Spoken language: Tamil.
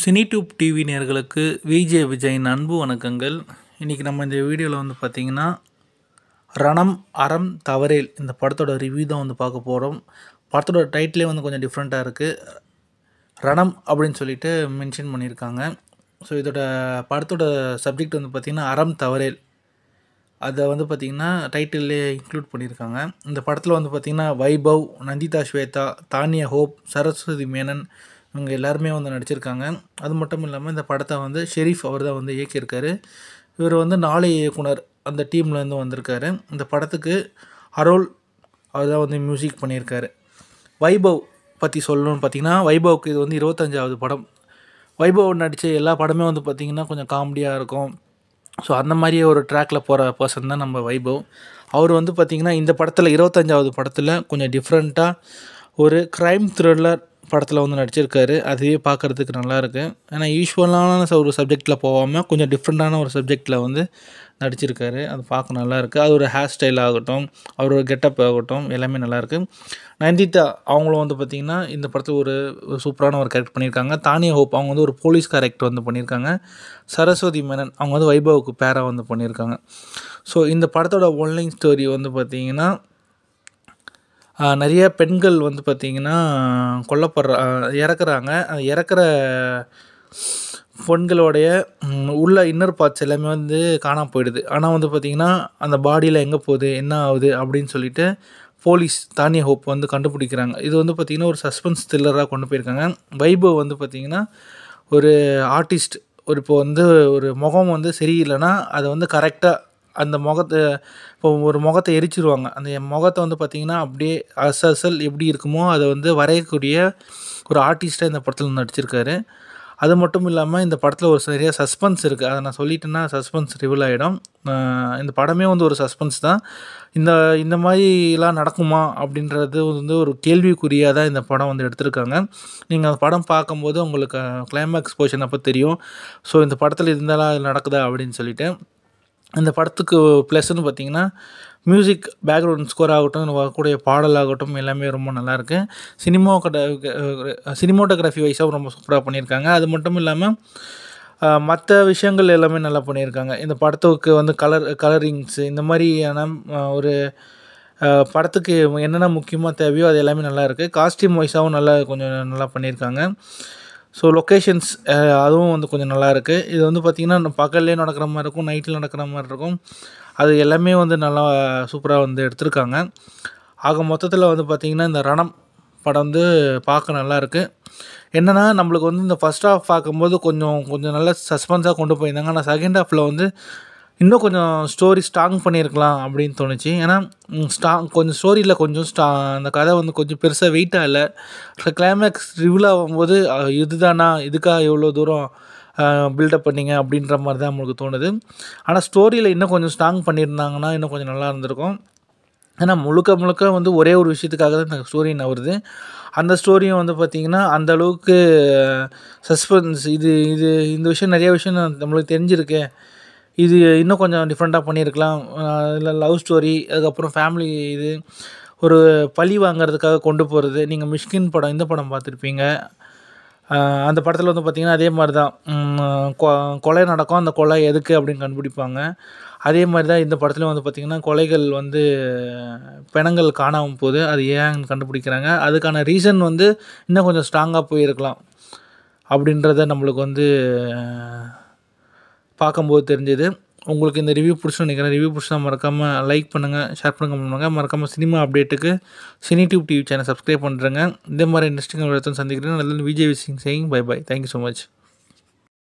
சினி டியூப் டிவி நேர்களுக்கு விஜே விஜயின் அன்பு வணக்கங்கள் இன்றைக்கி நம்ம இந்த வீடியோவில் வந்து பார்த்திங்கன்னா ரணம் அறம் தவறேல் இந்த படத்தோட ரிவ்யூ தான் வந்து பார்க்க போகிறோம் படத்தோட டைட்டிலே வந்து கொஞ்சம் டிஃப்ரெண்ட்டாக இருக்குது ரணம் அப்படின்னு சொல்லிட்டு மென்ஷன் பண்ணியிருக்காங்க ஸோ இதோட படத்தோட சப்ஜெக்ட் வந்து பார்த்திங்கன்னா அறம் தவறேல் அதை வந்து பார்த்திங்கன்னா டைட்டிலே இன்க்ளூட் பண்ணியிருக்காங்க இந்த படத்தில் வந்து பார்த்திங்கன்னா வைபவ் நந்திதா ஸ்வேதா தானியா ஹோப் சரஸ்வதி மேனன் இவங்க எல்லாருமே வந்து நடிச்சிருக்காங்க அது மட்டும் இல்லாமல் இந்த படத்தை வந்து ஷெரீஃப் அவர் தான் வந்து இயக்கியிருக்காரு இவர் வந்து நாளை இயக்குனர் அந்த டீம்லேருந்து வந்திருக்காரு இந்த படத்துக்கு அரோல் அவர் தான் வந்து மியூசிக் பண்ணியிருக்காரு வைபவ் பற்றி சொல்லணும்னு பார்த்தீங்கன்னா வைபவுக்கு இது வந்து இருபத்தஞ்சாவது படம் வைபவ் நடித்த எல்லா படமே வந்து பார்த்திங்கன்னா கொஞ்சம் காமெடியாக இருக்கும் ஸோ அந்த மாதிரியே ஒரு ட்ராக்கில் போகிற பர்சன் தான் நம்ம வைபவ் அவர் வந்து பார்த்திங்கன்னா இந்த படத்தில் இருபத்தஞ்சாவது படத்தில் கொஞ்சம் டிஃப்ரெண்ட்டாக ஒரு க்ரைம் த்ரில்லர் படத்தில் வந்து நடிச்சிருக்காரு அதுவே பார்க்குறதுக்கு நல்லாயிருக்கு ஏன்னா யூஸ்வலான ஒரு சப்ஜெக்டில் போகாமல் கொஞ்சம் டிஃப்ரெண்ட்டான ஒரு சப்ஜெக்டில் வந்து நடிச்சிருக்காரு அது பார்க்க நல்லாயிருக்கு அது ஒரு ஹேர் ஸ்டைல் ஆகட்டும் அவரோட கெட்டப் ஆகட்டும் எல்லாமே நல்லாயிருக்கு நந்திதா அவங்களும் வந்து பார்த்திங்கன்னா இந்த படத்தில் ஒரு சூப்பரான ஒரு கேரக்டர் பண்ணியிருக்காங்க தானிய ஹோப் அவங்க வந்து ஒரு போலீஸ் கேரக்டர் வந்து பண்ணியிருக்காங்க சரஸ்வதி மேனன் அவங்க வந்து வைபவுக்கு பேராக வந்து பண்ணியிருக்காங்க ஸோ இந்த படத்தோட ஒன்லைன் ஸ்டோரி வந்து பார்த்திங்கன்னா நிறைய பெண்கள் வந்து பார்த்திங்கன்னா கொல்லப்படுற இறக்குறாங்க இறக்குற பெண்களுடைய உள்ள இன்னர் பார்ட்ஸ் எல்லாமே வந்து காணாமல் போயிடுது ஆனால் வந்து பார்த்திங்கன்னா அந்த பாடியில் எங்கே போகுது என்ன ஆகுது அப்படின்னு சொல்லிட்டு போலீஸ் தானிய ஹோப் வந்து கண்டுபிடிக்கிறாங்க இது வந்து பார்த்திங்கன்னா ஒரு சஸ்பென்ஸ் த்ரில்லராக கொண்டு போயிருக்காங்க வைபவ் வந்து பார்த்திங்கன்னா ஒரு ஆர்டிஸ்ட் ஒரு இப்போ வந்து ஒரு முகம் வந்து சரியில்லைன்னா அதை வந்து கரெக்டாக அந்த முகத்தை இப்போ ஒரு முகத்தை எரிச்சிருவாங்க அந்த முகத்தை வந்து பார்த்திங்கன்னா அப்படியே அசல் அசல் எப்படி இருக்குமோ அதை வந்து வரையக்கூடிய ஒரு ஆர்டிஸ்ட்டாக இந்த படத்தில் நடிச்சிருக்காரு அது மட்டும் இல்லாமல் இந்த படத்தில் ஒரு சரியாக சஸ்பென்ஸ் இருக்குது அதை நான் சொல்லிட்டேன்னா சஸ்பென்ஸ் ரிவீல் ஆகிடும் இந்த படமே வந்து ஒரு சஸ்பென்ஸ் தான் இந்த இந்த மாதிரிலாம் நடக்குமா அப்படின்றது வந்து ஒரு கேள்விக்குறியாக தான் இந்த படம் வந்து எடுத்திருக்காங்க நீங்கள் அந்த படம் பார்க்கும்போது உங்களுக்கு கிளைமேக்ஸ் போர்ஷன் அப்போ தெரியும் ஸோ இந்த படத்தில் இருந்தாலும் நடக்குதா அப்படின்னு சொல்லிட்டு இந்த படத்துக்கு ப்ளஸ்ன்னு பார்த்தீங்கன்னா மியூசிக் பேக்ரவுண்ட் ஸ்கோர் ஆகட்டும் வரக்கூடிய பாடல் ஆகட்டும் எல்லாமே ரொம்ப நல்லாயிருக்கு கட சினிமோட்டோகிராஃபி வைஸாகவும் ரொம்ப சூப்பராக பண்ணியிருக்காங்க அது மட்டும் இல்லாமல் மற்ற விஷயங்கள் எல்லாமே நல்லா பண்ணியிருக்காங்க இந்த படத்துக்கு வந்து கலர் கலரிங்ஸு இந்த மாதிரியான ஒரு படத்துக்கு என்னென்ன முக்கியமாக தேவையோ அது எல்லாமே நல்லா இருக்குது காஸ்டியூம் வைஸாகவும் நல்லா கொஞ்சம் நல்லா பண்ணியிருக்காங்க ஸோ லொக்கேஷன்ஸ் eh, அதுவும் வந்து கொஞ்சம் நல்லாயிருக்கு இது வந்து பார்த்திங்கன்னா பகல்லே நடக்கிற மாதிரி இருக்கும் நைட்டில் நடக்கிற மாதிரி இருக்கும் அது எல்லாமே வந்து நல்லா சூப்பராக வந்து எடுத்திருக்காங்க ஆக மொத்தத்தில் வந்து பார்த்திங்கன்னா இந்த ரணம் படம் வந்து பார்க்க நல்லாயிருக்கு என்னென்னா நம்மளுக்கு வந்து இந்த ஃபஸ்ட் ஹாஃப் பார்க்கும்போது கொஞ்சம் கொஞ்சம் நல்லா சஸ்பென்ஸாக கொண்டு போயிருந்தாங்க ஆனால் செகண்ட் ஹாஃபில் வந்து இன்னும் கொஞ்சம் ஸ்டோரி ஸ்ட்ராங் பண்ணியிருக்கலாம் அப்படின்னு தோணுச்சு ஏன்னா ஸ்ட்ராங் கொஞ்சம் ஸ்டோரியில் கொஞ்சம் ஸ்டா அந்த கதை வந்து கொஞ்சம் பெருசாக வெயிட்டாக இல்லை கிளைமேக்ஸ் ரிவீல் ஆகும்போது இதுதானா இதுக்காக எவ்வளோ தூரம் பில்டப் பண்ணிங்க அப்படின்ற மாதிரி தான் நம்மளுக்கு தோணுது ஆனால் ஸ்டோரியில் இன்னும் கொஞ்சம் ஸ்ட்ராங் பண்ணியிருந்தாங்கன்னா இன்னும் கொஞ்சம் நல்லா இருந்திருக்கும் ஏன்னா முழுக்க முழுக்க வந்து ஒரே ஒரு விஷயத்துக்காக தான் இந்த ஸ்டோரி நவருது அந்த ஸ்டோரியும் வந்து பார்த்திங்கன்னா அந்த அளவுக்கு சஸ்பென்ஸ் இது இது இந்த விஷயம் நிறைய விஷயம் நம்மளுக்கு தெரிஞ்சிருக்கேன் இது இன்னும் கொஞ்சம் டிஃப்ரெண்ட்டாக பண்ணியிருக்கலாம் இதில் லவ் ஸ்டோரி அதுக்கப்புறம் ஃபேமிலி இது ஒரு பழி வாங்கிறதுக்காக கொண்டு போகிறது நீங்கள் மிஷ்கின் படம் இந்த படம் பார்த்துருப்பீங்க அந்த படத்தில் வந்து பார்த்திங்கன்னா அதே மாதிரி தான் கொ கொலை நடக்கும் அந்த கொலை எதுக்கு அப்படின்னு கண்டுபிடிப்பாங்க அதே மாதிரி தான் இந்த படத்துலையும் வந்து பார்த்திங்கன்னா கொலைகள் வந்து பிணங்கள் காணாமல் போகுது அது ஏன் கண்டுபிடிக்கிறாங்க அதுக்கான ரீசன் வந்து இன்னும் கொஞ்சம் ஸ்ட்ராங்காக போயிருக்கலாம் அப்படின்றத நம்மளுக்கு வந்து பார்க்கும்போது தெரிஞ்சது உங்களுக்கு இந்த ரிவ்யூ பிடிச்சுன்னு நினைக்கிறேன் ரிவ்யூ பிடிச்சா மறக்காமல் லைக் பண்ணுங்கள் ஷேர் பண்ணுங்கள் பண்ணுங்கள் மறக்காமல் சினிமா அப்டேட்டுக்கு Cine Tube TV channel subscribe பண்ணுறேங்க இந்த மாதிரி இன்ட்ரெஸ்டிங்காக சந்திக்கிறேன் நல்ல விஜய் விசிங் செய்யும் bye bye thank you so much